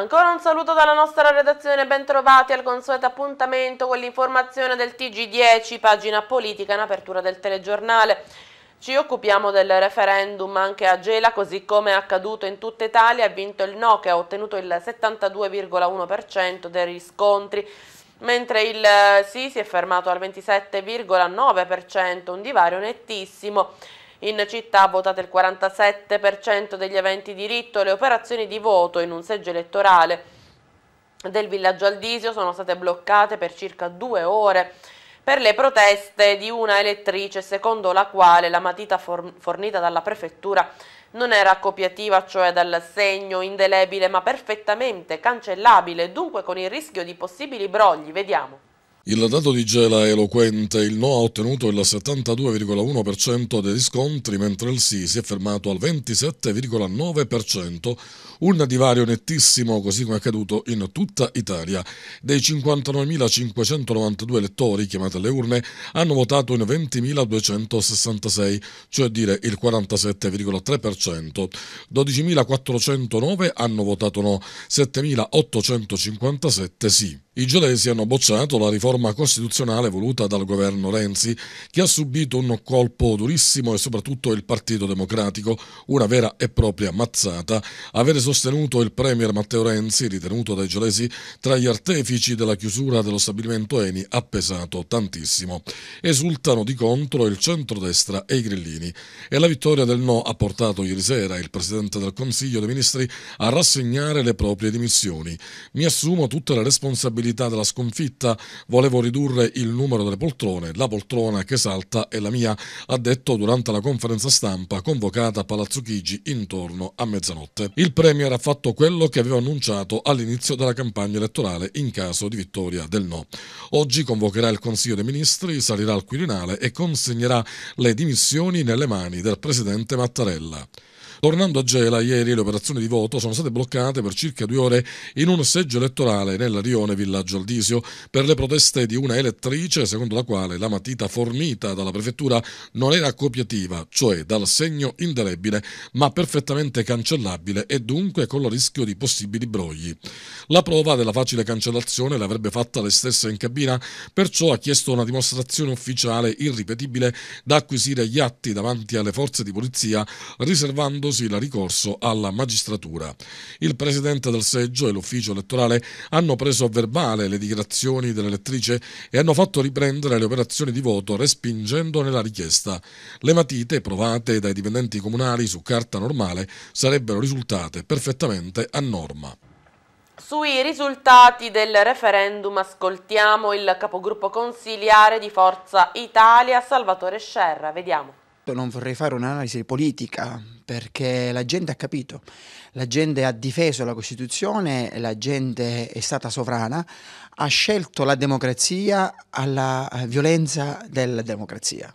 Ancora un saluto dalla nostra redazione, bentrovati al consueto appuntamento con l'informazione del TG10, pagina politica in apertura del telegiornale. Ci occupiamo del referendum anche a Gela, così come è accaduto in tutta Italia, ha vinto il no che ha ottenuto il 72,1% dei riscontri, mentre il sì si è fermato al 27,9%, un divario nettissimo. In città ha votato il 47% degli eventi diritto le operazioni di voto in un seggio elettorale del villaggio Aldisio sono state bloccate per circa due ore per le proteste di una elettrice secondo la quale la matita fornita dalla prefettura non era copiativa, cioè dal segno indelebile ma perfettamente cancellabile, dunque con il rischio di possibili brogli. Vediamo. Il dato di Gela è eloquente, il no ha ottenuto il 72,1% dei riscontri, mentre il sì si è fermato al 27,9%, un divario nettissimo, così come è accaduto in tutta Italia. Dei 59.592 elettori chiamati alle urne hanno votato in 20.266, cioè dire il 47,3%. 12.409 hanno votato no, 7.857 sì. I geodesi hanno bocciato la riforma costituzionale voluta dal governo Renzi, che ha subito un colpo durissimo e soprattutto il Partito Democratico, una vera e propria mazzata. Avere sostenuto il premier Matteo Renzi, ritenuto dai geodesi tra gli artefici della chiusura dello stabilimento Eni, ha pesato tantissimo. Esultano di contro il centrodestra e i grillini. E la vittoria del no ha portato ieri sera il Presidente del Consiglio dei Ministri a rassegnare le proprie dimissioni. Mi assumo tutte le responsabilità probabilità della sconfitta, volevo ridurre il numero delle poltrone, la poltrona che salta è la mia, ha detto durante la conferenza stampa convocata a Palazzo Chigi intorno a mezzanotte. Il Premier ha fatto quello che aveva annunciato all'inizio della campagna elettorale in caso di vittoria del no. Oggi convocherà il Consiglio dei Ministri, salirà al Quirinale e consegnerà le dimissioni nelle mani del Presidente Mattarella. Tornando a Gela, ieri le operazioni di voto sono state bloccate per circa due ore in un seggio elettorale nel rione Villaggio Aldisio per le proteste di una elettrice secondo la quale la matita fornita dalla prefettura non era copiativa, cioè dal segno indelebile, ma perfettamente cancellabile e dunque con il rischio di possibili brogli. La prova della facile cancellazione l'avrebbe fatta lei stessa in cabina, perciò ha chiesto una dimostrazione ufficiale irripetibile da acquisire agli atti davanti alle forze di polizia, riservando Tondosila ricorso alla magistratura. Il presidente del seggio e l'ufficio elettorale hanno preso a verbale le dichiarazioni dell'elettrice e hanno fatto riprendere le operazioni di voto respingendone la richiesta. Le matite provate dai dipendenti comunali su carta normale sarebbero risultate perfettamente a norma. Sui risultati del referendum ascoltiamo il capogruppo consiliare di Forza Italia Salvatore Scerra. Vediamo certo non vorrei fare un'analisi politica perché la gente ha capito, la gente ha difeso la Costituzione, la gente è stata sovrana, ha scelto la democrazia alla eh, violenza della democrazia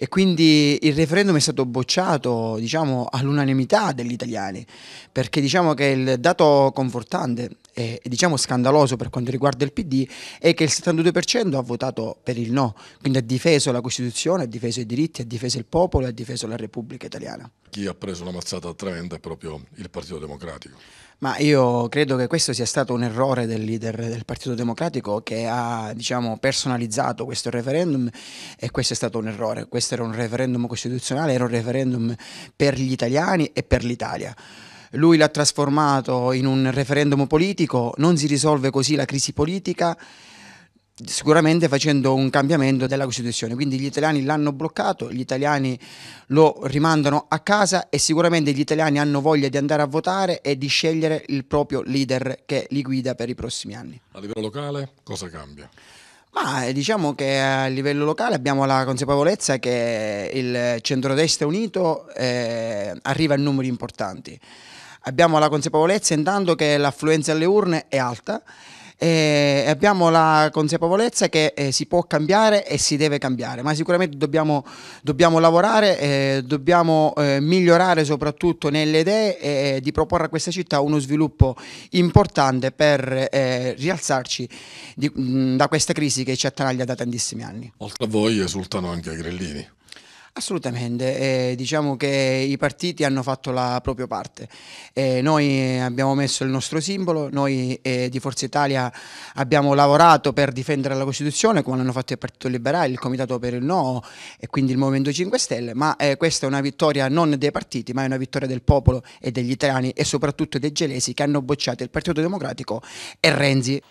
e quindi il referendum è stato bocciato diciamo, all'unanimità degli italiani, perché diciamo che il dato confortante e diciamo scandaloso per quanto riguarda il PD è che il 72% ha votato per il no, quindi ha difeso la Costituzione, ha difeso i diritti, ha difeso il popolo, ha difeso la Repubblica italiana. Chi ha preso una mazzata tremenda è proprio il Partito Democratico. Ma io credo che questo sia stato un errore del leader del Partito Democratico che ha diciamo, personalizzato questo referendum e questo è stato un errore. Questo era un referendum costituzionale, era un referendum per gli italiani e per l'Italia lui l'ha trasformato in un referendum politico, non si risolve così la crisi politica sicuramente facendo un cambiamento della Costituzione. Quindi gli italiani l'hanno bloccato, gli italiani lo rimandano a casa e sicuramente gli italiani hanno voglia di andare a votare e di scegliere il proprio leader che li guida per i prossimi anni. A livello locale cosa cambia? Ma eh, diciamo che a livello locale abbiamo la consapevolezza che il centrodestra unito eh, arriva a numeri importanti. Abbiamo la consapevolezza intanto che l'affluenza alle urne è alta eh, abbiamo la consapevolezza che eh, si può cambiare e si deve cambiare, ma sicuramente dobbiamo, dobbiamo lavorare, eh, dobbiamo eh, migliorare soprattutto nelle idee eh, di proporre a questa città uno sviluppo importante per eh, rialzarci di, mh, da questa crisi che ci attanaglia da tantissimi anni. Oltre a voi esultano anche i Grellini. Assolutamente, eh, diciamo che i partiti hanno fatto la propria parte. Eh, noi eh, abbiamo messo il nostro simbolo, noi eh, di Forza Italia abbiamo lavorato per difendere la Costituzione come l'hanno fatto il Partito Liberale, il Comitato per il No e quindi il Movimento 5 Stelle, ma eh, questa è una vittoria non dei partiti ma è una vittoria del popolo e degli italiani e soprattutto dei gelesi che hanno bocciato il Partito Democratico e Renzi.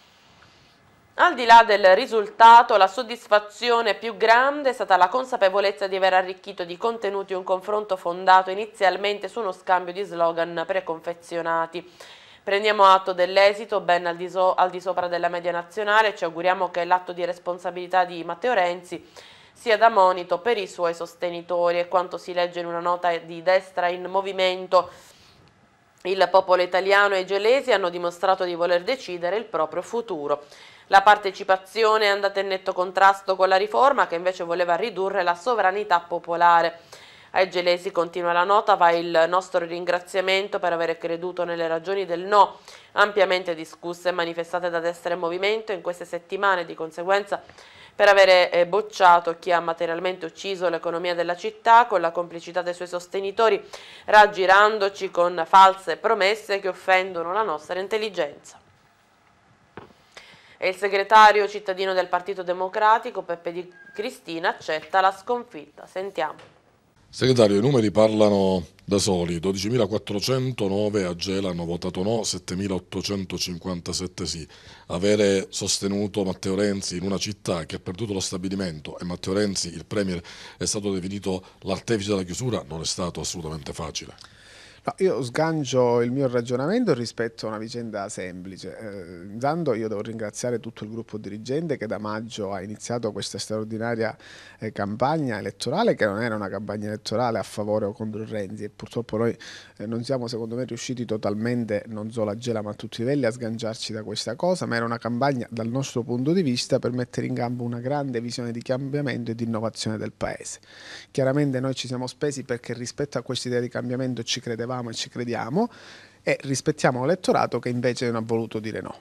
Al di là del risultato, la soddisfazione più grande è stata la consapevolezza di aver arricchito di contenuti un confronto fondato inizialmente su uno scambio di slogan preconfezionati. Prendiamo atto dell'esito ben al di, so al di, sopra della media nazionale e ci auguriamo che l'atto di responsabilità di Matteo Renzi sia da monito per i suoi sostenitori e quanto si legge in una nota di destra in movimento. Il popolo italiano e i gelesi hanno dimostrato di voler decidere il proprio futuro. La partecipazione è andata in netto contrasto con la riforma che invece voleva ridurre la sovranità popolare. Ai gelesi, continua la nota, va il nostro ringraziamento per aver creduto nelle ragioni del no, ampiamente discusse e manifestate da destra e movimento in queste settimane, di conseguenza per avere eh, bocciato chi ha materialmente ucciso l'economia della città con la complicità dei suoi sostenitori, raggirandoci con false promesse che offendono la nostra intelligenza e il segretario cittadino del Partito Democratico Peppe Di Cristina accetta la sconfitta. Sentiamo. Segretario, i numeri parlano da soli, 12.409 a Gela hanno votato no, 7.857 sì. Avere sostenuto Matteo Renzi in una città che ha perduto lo stabilimento e Matteo Renzi, il Premier, è stato definito l'artefice della chiusura non è stato assolutamente facile io sgancio il mio ragionamento rispetto a una vicenda semplice. Eh, intanto io devo ringraziare tutto il gruppo dirigente che da maggio ha iniziato questa straordinaria eh, campagna elettorale che non era una campagna elettorale a favore o contro Renzi e purtroppo noi eh, non siamo secondo me riusciti totalmente, non solo a Gela ma a tutti i livelli, a sganciarci da questa cosa, ma era una campagna dal nostro punto di vista per mettere in campo una grande visione di cambiamento e di innovazione del Paese. Chiaramente noi ci siamo spesi perché rispetto a questa idea di cambiamento ci credevamo pensavamo e ci crediamo e rispettiamo l'elettorato che invece non ha voluto dire no.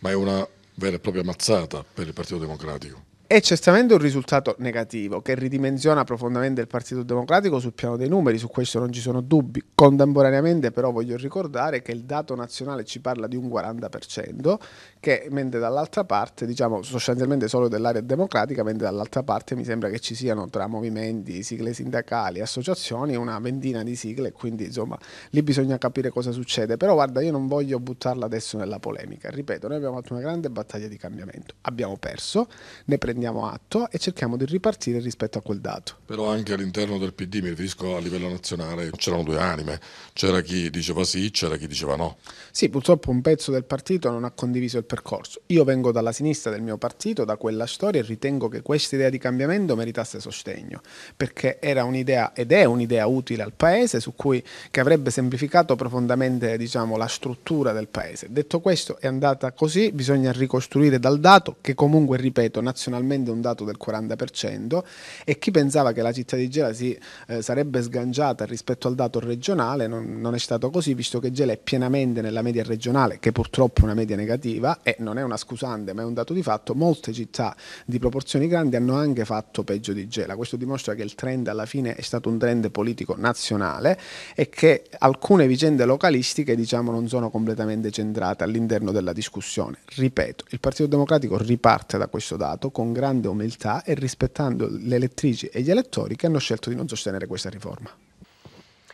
Ma è una vera e propria mazzata per il Partito Democratico. È certamente un risultato negativo che ridimensiona profondamente il Partito Democratico sul piano dei numeri, su questo non ci sono dubbi. Contemporaneamente però voglio ricordare che il dato nazionale ci parla di un 40%, che mentre dall'altra parte, diciamo sostanzialmente solo dell'area democratica, mentre dall'altra parte mi sembra che ci siano tra movimenti, sigle sindacali, associazioni una ventina di sigle, quindi insomma lì bisogna capire cosa succede. Però guarda, io non voglio buttarla adesso nella polemica. Ripeto, noi abbiamo fatto una grande battaglia di cambiamento, abbiamo perso, ne prendiamo prendiamo atto e cerchiamo di ripartire rispetto a quel dato. Però anche all'interno del PD, mi riferisco a livello nazionale, c'erano due anime, c'era chi diceva sì, c'era chi diceva no. Sì, purtroppo un pezzo del partito non ha condiviso il percorso. Io vengo dalla sinistra del mio partito, da quella storia e ritengo che questa idea di cambiamento meritasse sostegno, perché era un'idea ed è un'idea utile al Paese su cui, che avrebbe semplificato profondamente diciamo, la struttura del Paese. Detto questo è andata così, bisogna ricostruire dal dato che comunque, ripeto, nazionalmente attualmente un dato del 40% e chi pensava che la città di Gela si eh, sarebbe sganciata rispetto al dato regionale non, non, è stato così visto che Gela è pienamente nella media regionale che purtroppo è una media negativa e non è una scusante ma è un dato di fatto, molte città di proporzioni grandi hanno anche fatto peggio di Gela, questo dimostra che il trend alla fine è stato un trend politico nazionale e che alcune vicende localistiche diciamo non sono completamente centrate all'interno della discussione. Ripeto, il Partito Democratico riparte da questo dato con grande grande umiltà e rispettando le elettrici e gli elettori che hanno scelto di non sostenere questa riforma.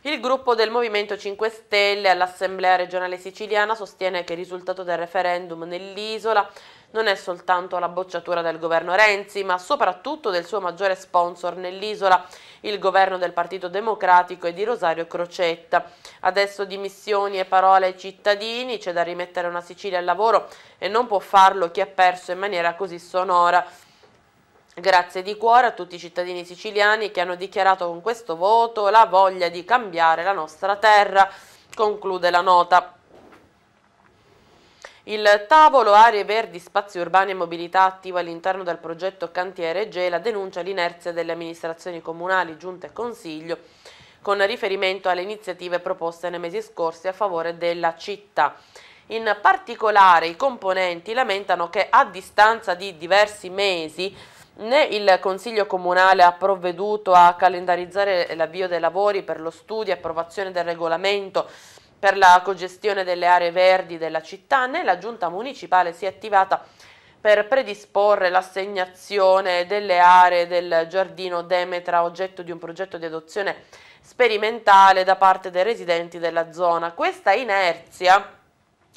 Il gruppo del Movimento 5 Stelle all'Assemblea regionale siciliana sostiene che il risultato del referendum nell'isola non è soltanto la bocciatura del governo Renzi, ma soprattutto del suo maggiore sponsor nell'isola, il governo del Partito Democratico e di Rosario Crocetta. Adesso dimissioni e parole ai cittadini, c'è da rimettere una Sicilia al lavoro e non può farlo chi ha perso in maniera così sonora. Grazie di cuore a tutti i cittadini siciliani che hanno dichiarato con questo voto la voglia di cambiare la nostra terra, conclude la nota. Il tavolo Aree Verdi, Spazi Urbani e Mobilità attiva all'interno del progetto Cantiere Gela denuncia l'inerzia delle amministrazioni comunali, giunte e consiglio con riferimento alle iniziative proposte nei mesi scorsi a favore della città. In particolare i componenti lamentano che a distanza di diversi mesi Né il Consiglio Comunale ha provveduto a calendarizzare l'avvio dei lavori per lo studio e approvazione del regolamento per la cogestione delle aree verdi della città, né la Giunta Municipale si è attivata per predisporre l'assegnazione delle aree del giardino Demetra oggetto di un progetto di adozione sperimentale da parte dei residenti della zona. Questa inerzia,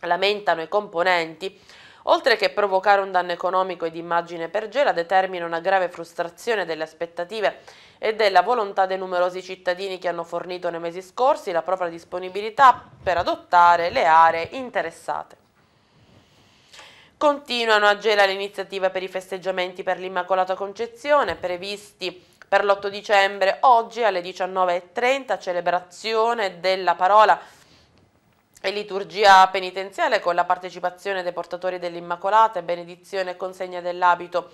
lamentano i componenti, Oltre che provocare un danno economico ed immagine per Gela, determina una grave frustrazione delle aspettative e della volontà dei numerosi cittadini che hanno fornito nei mesi scorsi la propria disponibilità per adottare le aree interessate. Continuano a Gela le iniziative per i festeggiamenti per l'Immacolata Concezione, previsti per l'8 dicembre, oggi alle 19.30, celebrazione della parola e liturgia penitenziale con la partecipazione dei portatori dell'Immacolata e benedizione e consegna dell'abito.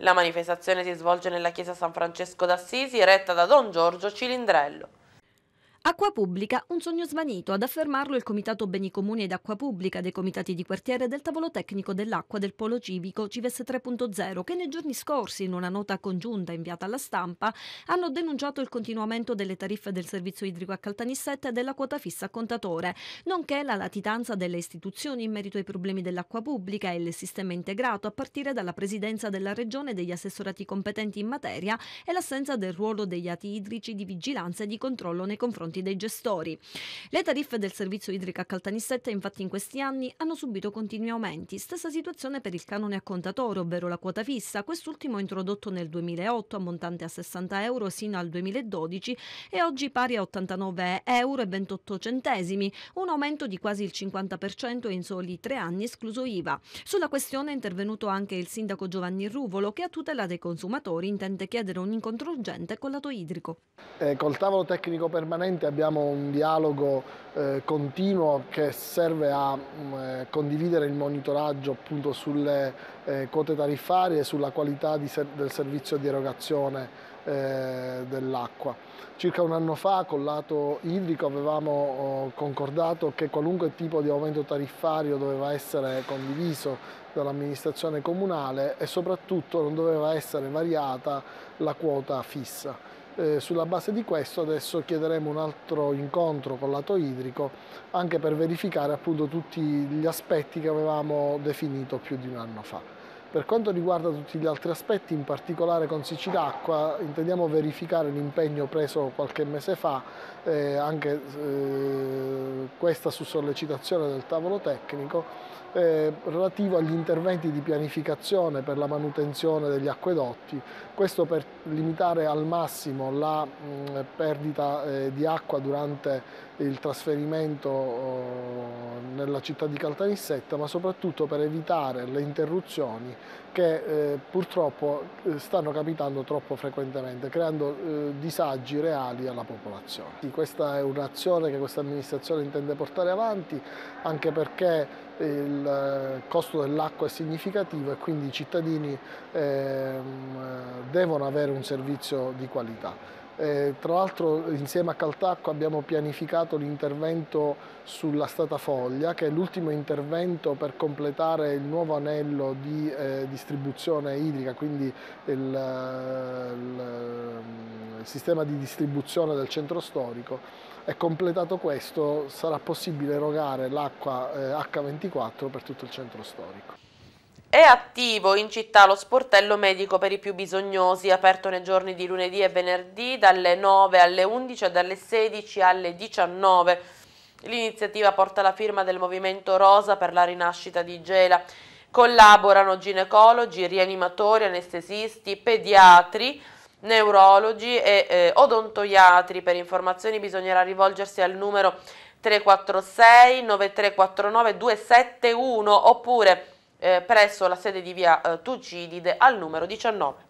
La manifestazione si svolge nella chiesa San Francesco d'Assisi, retta da Don Giorgio Cilindrello. Acqua Pubblica, un sogno svanito, ad affermarlo il Comitato Beni Comuni ed Acqua Pubblica dei Comitati di Quartiere del Tavolo Tecnico dell'Acqua del Polo Civico Cives 3.0 che nei giorni scorsi in una nota congiunta inviata alla stampa hanno denunciato il continuamento delle tariffe del servizio idrico a Caltanissette e della quota fissa a contatore, nonché la latitanza delle istituzioni in merito ai problemi dell'acqua pubblica e il sistema integrato a partire dalla presidenza della Regione e degli assessorati competenti in materia e l'assenza del ruolo degli ati idrici di vigilanza e di controllo nei confronti contenuti dei gestori. Le tariffe del servizio idrico a Caltanissetta infatti in questi anni hanno subito continui aumenti, stessa situazione per il canone a contatore, ovvero la quota fissa, quest'ultimo introdotto nel 2008 ammontante a 60 euro sino al 2012 e oggi pari a 89,28 euro, un aumento di quasi il 50% in soli tre anni escluso IVA. Sulla questione è intervenuto anche il sindaco Giovanni Ruvolo che a tutela dei consumatori intende chiedere un incontro urgente con lato idrico. Eh, col tavolo tecnico permanente perché abbiamo un dialogo eh, continuo che serve a mh, mm, eh, condividere il monitoraggio appunto sulle eh, quote tariffarie e sulla qualità ser del servizio di erogazione eh, dell'acqua. Circa un anno fa con l'Ato Idrico avevamo oh, concordato che qualunque tipo di aumento tariffario doveva essere condiviso dall'amministrazione comunale e soprattutto non doveva essere variata la quota fissa. Eh, sulla base di questo adesso chiederemo un altro incontro con lato idrico anche per verificare appunto tutti gli aspetti che avevamo definito più di un anno fa. Per quanto riguarda tutti gli altri aspetti, in particolare con siccità acqua, intendiamo verificare l'impegno preso qualche mese fa, eh, anche eh, questa su sollecitazione del tavolo tecnico, eh, relativo agli interventi di pianificazione per la manutenzione degli acquedotti questo per limitare al massimo la mh, perdita eh, di acqua durante il trasferimento oh, nella città di Caltanissetta, ma soprattutto per evitare le interruzioni che eh, purtroppo eh, stanno capitando troppo frequentemente, creando eh, disagi reali alla popolazione. Sì, questa è un'azione che questa amministrazione intende portare avanti, anche perché eh, il costo dell'acqua è significativo e quindi i cittadini ehm, devono avere un servizio di qualità. Eh, tra l'altro insieme a Caltacco abbiamo pianificato l'intervento sulla Foglia che è l'ultimo intervento per completare il nuovo anello di eh, distribuzione idrica, quindi il, eh, il, il sistema di distribuzione del centro storico È completato questo sarà possibile erogare l'acqua eh, H24 per tutto il centro storico. È attivo in città lo sportello medico per i più bisognosi, aperto nei giorni di lunedì e venerdì dalle 9 alle 11 e dalle 16 alle 19. L'iniziativa porta la firma del Movimento Rosa per la rinascita di Gela. Collaborano ginecologi, rianimatori, anestesisti, pediatri, neurologi e eh, odontoiatri. Per informazioni bisognerà rivolgersi al numero 346 9349 271 oppure eh, presso la sede di via eh, Tucidide al numero 19.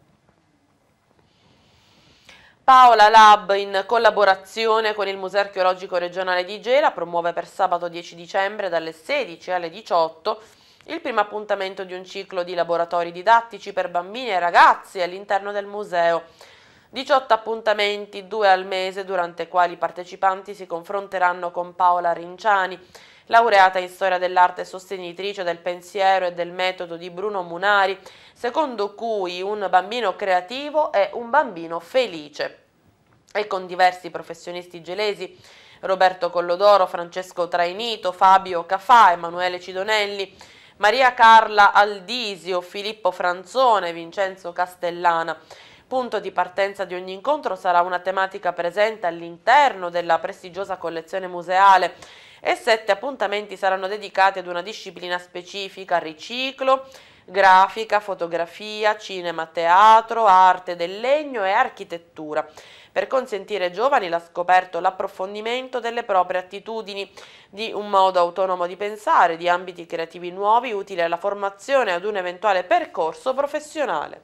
Paola Lab, in collaborazione con il Museo Archeologico Regionale di Gela, promuove per sabato 10 dicembre dalle 16 alle 18 il primo appuntamento di un ciclo di laboratori didattici per bambini e ragazzi all'interno del museo. 18 appuntamenti, due al mese, durante i quali i partecipanti si confronteranno con Paola Rinciani, laureata in storia dell'arte e sostenitrice del pensiero e del metodo di Bruno Munari, secondo cui un bambino creativo è un bambino felice. E con diversi professionisti gelesi, Roberto Collodoro, Francesco Trainito, Fabio Cafà, Emanuele Cidonelli, Maria Carla Aldisio, Filippo Franzone, Vincenzo Castellana. Punto di partenza di ogni incontro sarà una tematica presente all'interno della prestigiosa collezione museale e sette appuntamenti saranno dedicati ad una disciplina specifica, riciclo, grafica, fotografia, cinema, teatro, arte del legno e architettura, per consentire ai giovani la scoperta e l'approfondimento delle proprie attitudini, di un modo autonomo di pensare, di ambiti creativi nuovi utili alla formazione e ad un eventuale percorso professionale.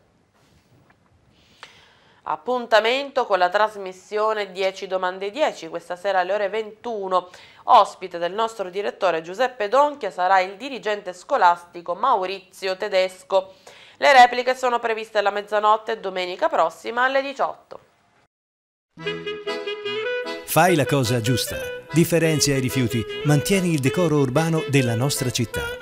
Appuntamento con la trasmissione 10 domande 10, questa sera alle ore 21. Ospite del nostro direttore Giuseppe Donchia sarà il dirigente scolastico Maurizio Tedesco. Le repliche sono previste alla mezzanotte domenica prossima alle 18. Fai la cosa giusta, differenzia i rifiuti, mantieni il decoro urbano della nostra città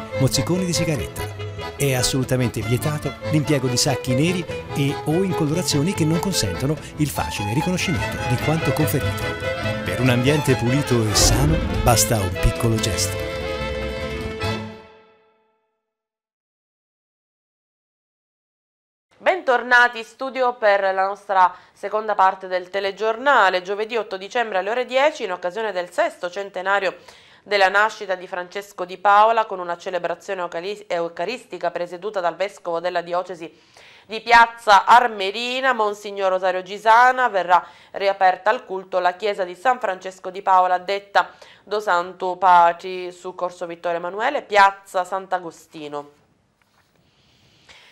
mozziconi di sigaretta. È assolutamente vietato l'impiego di sacchi neri e o in colorazioni che non consentono il facile riconoscimento di quanto conferito. Per un ambiente pulito e sano basta un piccolo gesto. Bentornati in studio per la nostra seconda parte del telegiornale. Giovedì 8 dicembre alle ore 10, in occasione del sesto centenario della nascita di Francesco di Paola con una celebrazione eucaristica presieduta dal Vescovo della Diocesi di Piazza Armerina, Monsignor Rosario Gisana, verrà riaperta al culto la chiesa di San Francesco di Paola, detta Do Santo Paci, su Corso Vittorio Emanuele, Piazza Sant'Agostino.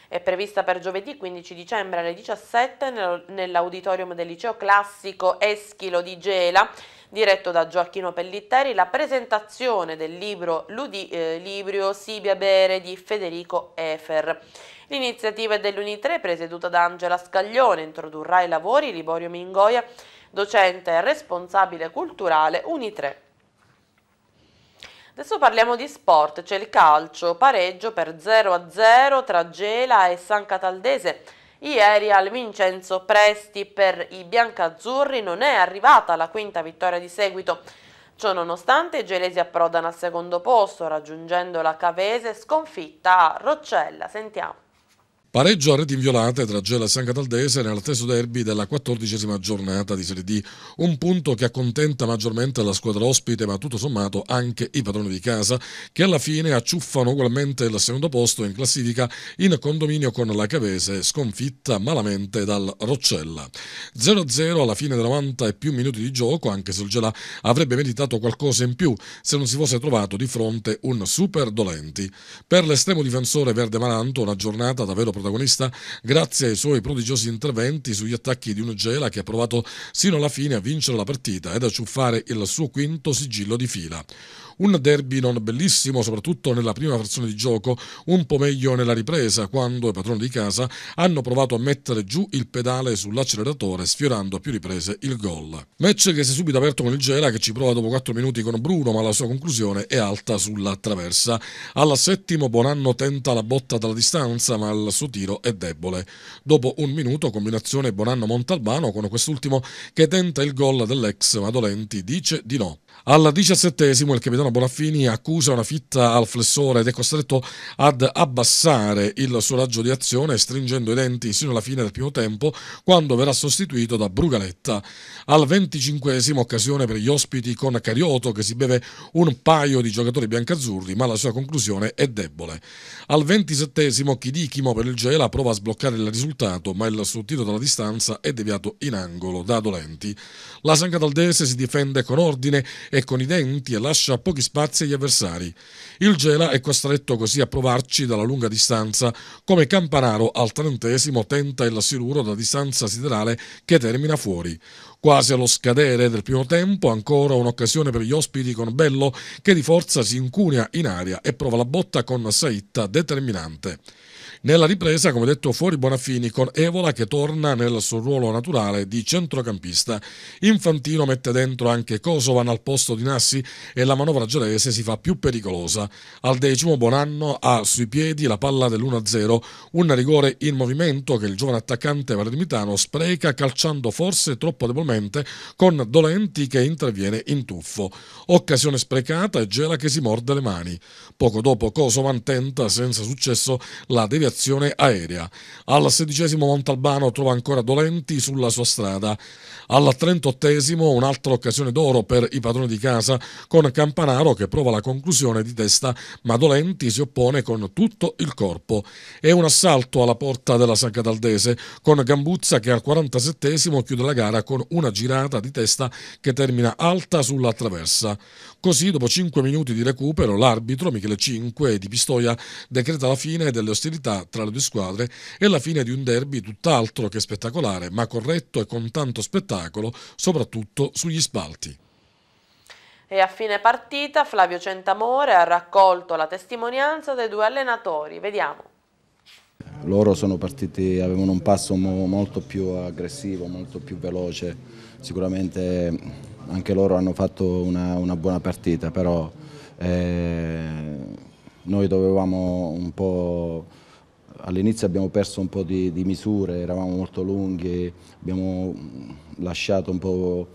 È prevista per giovedì 15 dicembre alle 17 nell'auditorium del liceo classico Eschilo di Gela diretto da Gioacchino Pellitteri, la presentazione del libro Ludi, eh, Librio Sibia Bere di Federico Efer. L'iniziativa è 3 presieduta da Angela Scaglione, introdurrà i lavori Liborio Mingoia, docente e responsabile culturale Uni3. Adesso parliamo di sport, c'è il calcio, pareggio per 0-0 tra Gela e San Cataldese, Ieri al Vincenzo Presti per i biancazzurri non è arrivata la quinta vittoria di seguito. Ciò nonostante i gelesi approdano al secondo posto raggiungendo la Cavese sconfitta a Roccella. Sentiamo. Pareggio a reti inviolate tra Gela e San Cataldese nel nell'atteso derby della quattordicesima giornata di Serie D, un punto che accontenta maggiormente la squadra ospite ma tutto sommato anche i padroni di casa che alla fine acciuffano ugualmente il secondo posto in classifica in condominio con la Cavese sconfitta malamente dal Roccella. 0-0 alla fine dei 90 e più minuti di gioco anche se il Gela avrebbe meritato qualcosa in più se non si fosse trovato di fronte un super dolenti. Per l'estremo difensore Verde Maranto una giornata davvero protagonista grazie ai suoi prodigiosi interventi sugli attacchi di un Gela che ha provato sino alla fine a vincere la partita ed a ciuffare il suo quinto sigillo di fila. Un derby non bellissimo, soprattutto nella prima frazione di gioco, un po' meglio nella ripresa, quando i padroni di casa hanno provato a mettere giù il pedale sull'acceleratore, sfiorando a più riprese il gol. Match che si è subito aperto con il Gela, che ci prova dopo 4 minuti con Bruno, ma la sua conclusione è alta sulla traversa. Alla settimo Bonanno tenta la botta dalla distanza, ma il suo tiro è debole. Dopo un minuto, combinazione Bonanno-Montalbano, con quest'ultimo che tenta il gol dell'ex, Madolenti, dice di no. Al diciassettesimo il capitano Bonaffini accusa una fitta al flessore ed è costretto ad abbassare il suo raggio di azione stringendo i denti sino alla fine del primo tempo quando verrà sostituito da Brugaletta. Al venticinquesimo occasione per gli ospiti con Carioto che si beve un paio di giocatori biancazzurri ma la sua conclusione è debole. Al ventisettesimo Chidichimo per il Gela prova a sbloccare il risultato ma il suo dalla distanza è deviato in angolo da Dolenti. La San Cataldese si difende con ordine e e con i denti e lascia pochi spazi agli avversari. Il Gela è costretto così a provarci dalla lunga distanza, come Campanaro al trentesimo tenta il siluro da distanza siderale che termina fuori. Quasi allo scadere del primo tempo, ancora un'occasione per gli ospiti con Bello che di forza si incunea in aria e prova la botta con Saitta determinante. Nella ripresa, come detto, fuori Bonaffini con Evola che torna nel suo ruolo naturale di centrocampista. Infantino mette dentro anche Kosovan al posto di Nassi e la manovra gelese si fa più pericolosa. Al decimo Bonanno ha sui piedi la palla dell'1-0, un rigore in movimento che il giovane attaccante Valermitano spreca calciando forse troppo debolmente con Dolenti che interviene in tuffo. Occasione sprecata e Gela che si morde le mani. Poco dopo Kosovan tenta senza successo la deviazione l'aviazione aerea. Al sedicesimo Montalbano trova ancora dolenti sulla sua strada. Al trentottesimo un'altra occasione d'oro per i padroni di casa con Campanaro che prova la conclusione di testa ma Dolenti si oppone con tutto il corpo. È un assalto alla porta della San Cataldese con Gambuzza che al 47 chiude la gara con una girata di testa che termina alta sulla traversa. Così, dopo 5 minuti di recupero, l'arbitro Michele 5 di Pistoia decreta la fine delle ostilità tra le due squadre e la fine di un derby tutt'altro che spettacolare, ma corretto e con tanto spettacolo, soprattutto sugli spalti. E a fine partita Flavio Centamore ha raccolto la testimonianza dei due allenatori. Vediamo. Loro sono partiti, avevano un passo molto più aggressivo, molto più veloce, sicuramente anche loro hanno fatto una, una buona partita, però eh, noi dovevamo un po'... All'inizio abbiamo perso un po' di, di, misure, eravamo molto lunghi, abbiamo lasciato un po'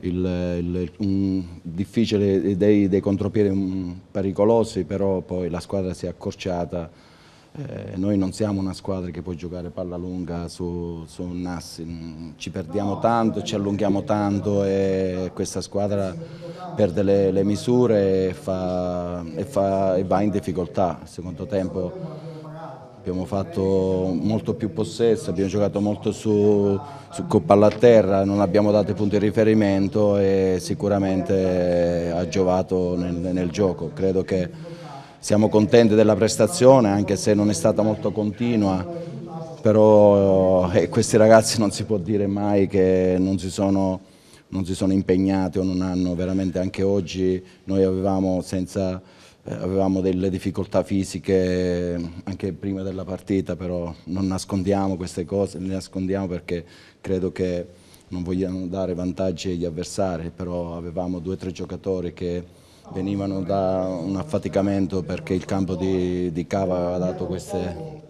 il, il un difficile dei, dei contropiedi pericolosi, però poi la squadra si è accorciata eh, noi non siamo una squadra che può giocare palla lunga su, su un assi, mm, ci perdiamo tanto, ci allunghiamo tanto e questa squadra perde le, le misure e, fa, e, fa, e, va in difficoltà. Al secondo tempo abbiamo fatto molto più possesso, abbiamo giocato molto su, su con palla a terra, non abbiamo dato punti di riferimento e sicuramente ha giovato nel, nel gioco. Credo che siamo contenti della prestazione anche se non è stata molto continua, però eh, questi ragazzi non si può dire mai che non si sono non si sono impegnati o non hanno veramente anche oggi noi avevamo, senza, eh, avevamo delle difficoltà fisiche anche prima della partita però non nascondiamo queste cose le nascondiamo perché credo che non vogliano dare vantaggi agli avversari però avevamo due o tre giocatori che venivano da un affaticamento perché il campo di, di Cava aveva dato queste,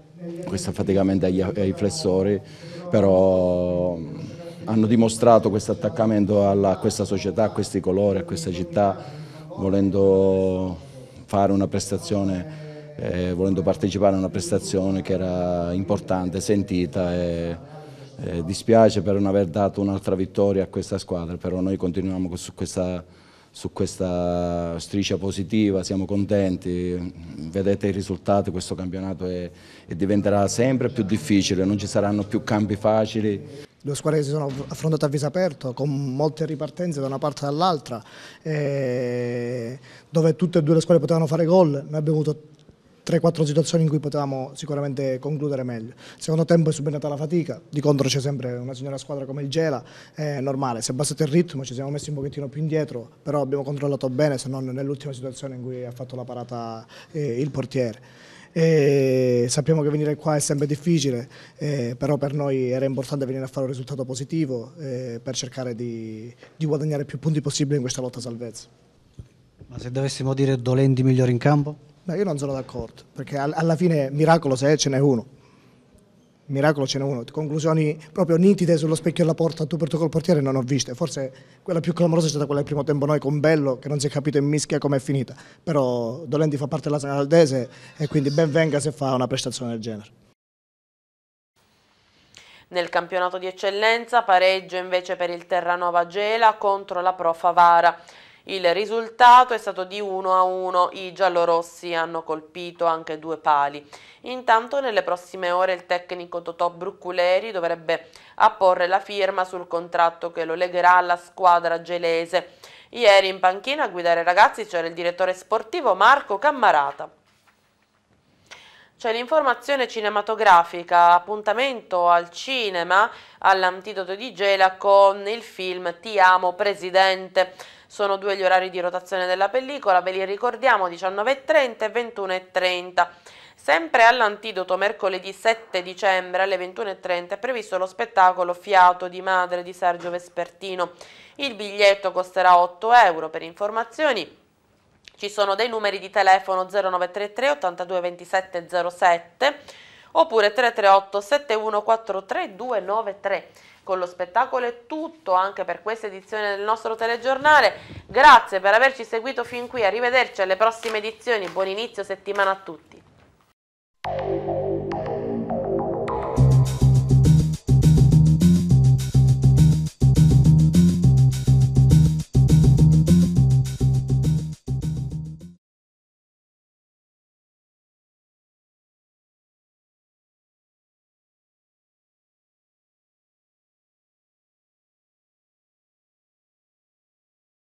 questo affaticamento agli, ai flessori, però hanno dimostrato questo attaccamento alla, a questa società, a questi colori, a questa città, volendo fare una prestazione, eh, volendo partecipare a una prestazione che era importante, sentita e, eh, dispiace per non aver dato un'altra vittoria a questa squadra, però noi continuiamo su questa su questa striscia positiva, siamo contenti, vedete i risultati, questo campionato è, è diventerà sempre più difficile, non ci saranno più campi facili. Due squadre che si sono affrontate a viso aperto, con molte ripartenze da una parte e dall'altra, eh, dove tutte e due le squadre potevano fare gol, noi abbiamo avuto 3-4 situazioni in cui potevamo sicuramente concludere meglio. Secondo tempo è subentata la fatica, di contro c'è sempre una signora squadra come il Gela, è normale, si è abbassato il ritmo, ci siamo messi un pochettino più indietro, però abbiamo controllato bene, se non nell'ultima situazione in cui ha fatto la parata eh, il portiere. E sappiamo che venire qua è sempre difficile, eh, però per noi era importante venire a fare un risultato positivo eh, per cercare di, di guadagnare più punti possibili in questa lotta salvezza. Ma se dovessimo dire dolenti migliori in campo? Beh, io non sono d'accordo, perché alla fine miracolo se ce n'è uno. Miracolo ce n'è uno, conclusioni proprio nitide sullo specchio della porta, tu per tu col portiere non ho viste, forse quella più clamorosa è stata quella del primo tempo noi con Bello, che non si è capito in mischia com'è finita, però Dolenti fa parte della Sanaldese e quindi ben venga se fa una prestazione del genere. Nel campionato di eccellenza pareggio invece per il Terranova Gela contro la Pro Favara. Il risultato è stato di 1 a 1, i giallorossi hanno colpito anche due pali. Intanto nelle prossime ore il tecnico Totò Brucculeri dovrebbe apporre la firma sul contratto che lo legherà alla squadra gelese. Ieri in panchina a guidare i ragazzi c'era il direttore sportivo Marco Cammarata. C'è l'informazione cinematografica, appuntamento al cinema all'antidoto di Gela con il film Ti amo Presidente. Sono due gli orari di rotazione della pellicola, ve li ricordiamo 19.30 e 21.30. Sempre all'antidoto mercoledì 7 dicembre alle 21.30 è previsto lo spettacolo Fiato di madre di Sergio Vespertino. Il biglietto costerà 8 euro per informazioni. Ci sono dei numeri di telefono 0933 82 27 07 oppure 338 71 7143 293 con lo spettacolo è tutto anche per questa edizione del nostro telegiornale. Grazie per averci seguito fin qui, arrivederci alle prossime edizioni, buon inizio settimana a tutti.